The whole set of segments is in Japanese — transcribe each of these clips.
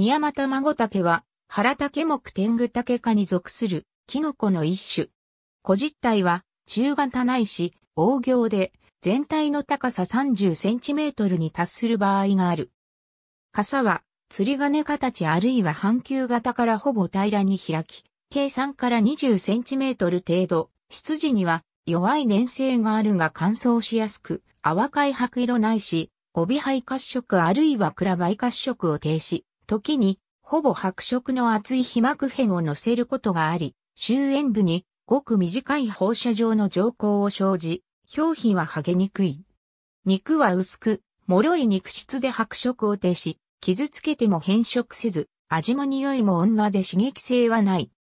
宮又孫竹は、原竹木天狗竹科に属する、キノコの一種。古実体は、中型ないし、大行で、全体の高さ30センチメートルに達する場合がある。傘は、釣り鐘形あるいは半球型からほぼ平らに開き、計3から20センチメートル程度、羊には弱い粘性があるが乾燥しやすく、淡い白色ないし、帯灰褐色あるいは暗灰褐色を停止。時に、ほぼ白色の厚い被膜片を乗せることがあり、終焉部にごく短い放射状の上行を生じ、表皮は剥げにくい。肉は薄く、脆い肉質で白色を呈し、傷つけても変色せず、味も匂いも温和で刺激性はない。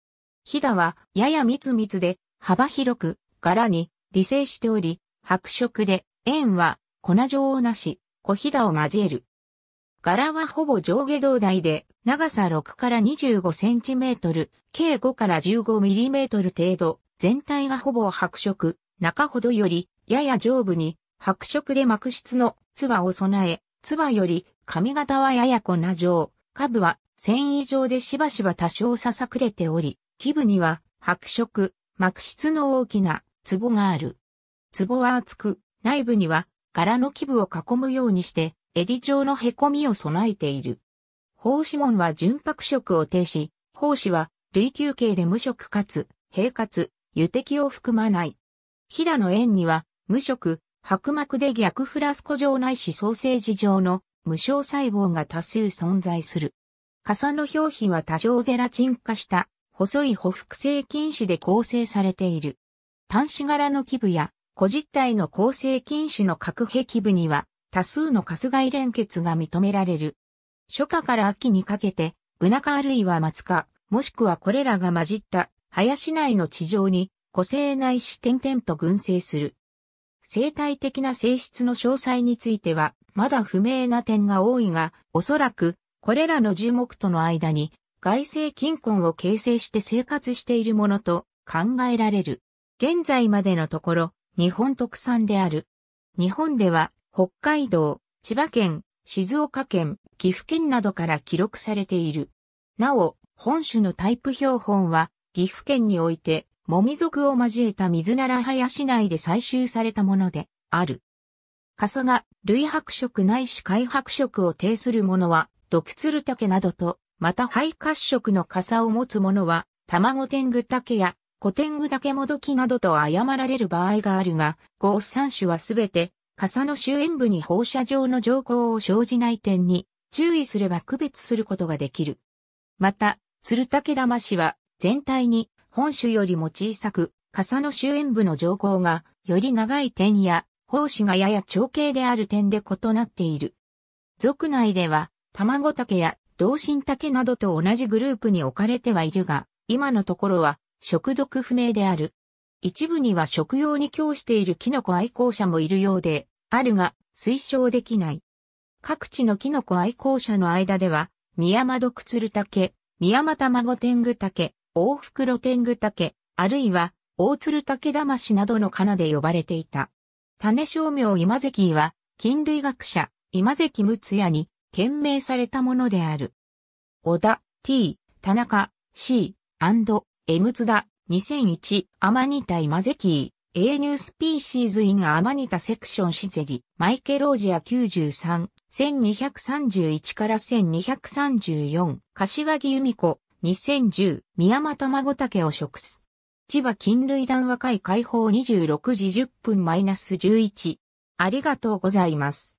ヒダはやや密密で幅広く柄に理性しており、白色で円は粉状をなし、小ヒダを交える。柄はほぼ上下胴体で、長さ6から25センチメートル、計5から15ミリメートル程度、全体がほぼ白色、中ほどより、やや上部に、白色で膜質の、唾を備え、唾より、髪型はやや粉状、下部は、繊維状でしばしば多少ささくれており、基部には、白色、膜質の大きな、壺がある。ボは厚く、内部には、柄の基部を囲むようにして、襟状の凹みを備えている。胞子紋は純白色を呈し、胞子は類球形で無色かつ、平滑、油滴を含まない。ひだの円には、無色、白膜で逆フラスコ状ないしソーセージ状の無償細胞が多数存在する。傘の表皮は多少ゼラチン化した細い補複性菌糸で構成されている。端子柄の基部や、小実体の構成菌糸の核壁部には多数の春日井連結が認められる。初夏から秋にかけて、ブナカあるいは松か、もしくはこれらが混じった林内の地上に、個性な視点々と群生する。生態的な性質の詳細については、まだ不明な点が多いが、おそらく、これらの樹木との間に、外生近根を形成して生活しているものと考えられる。現在までのところ、日本特産である。日本では、北海道、千葉県、静岡県、岐阜県などから記録されている。なお、本種のタイプ標本は、岐阜県において、もみ族を交えた水なら林内で採集されたもので、ある。傘が、類白色ないし海白色を呈するものは、毒ツルタケなどと、また肺褐色の傘を持つものは、卵天狗竹や、古天狗竹もどきなどと誤られる場合があるが、合三種はすべて、傘の終焉部に放射状の条項を生じない点に注意すれば区別することができる。また、鶴竹玉は全体に本種よりも小さく、傘の終焉部の条項がより長い点や、胞子がやや長径である点で異なっている。族内では、卵竹や同心竹などと同じグループに置かれてはいるが、今のところは、食毒不明である。一部には食用に供しているキノコ愛好者もいるようで、あるが推奨できない。各地のキノコ愛好者の間では、宮間ドクツルタケ、宮間テングタケ、大袋ングタケ、あるいは大ダマ魂などのナで呼ばれていた。種商名イマゼキーは、菌類学者、イマゼキムツヤに、懸命されたものである。小田、T、田中、C、M 津田、2001、アマニタイマゼキー、A ニュースピーシーズインアマニタセクションシゼリ、マイケロージア93、1231から1234、柏木由美子、2010、宮間卵竹を食す。千葉金類談話会開放26時10分 -11。ありがとうございます。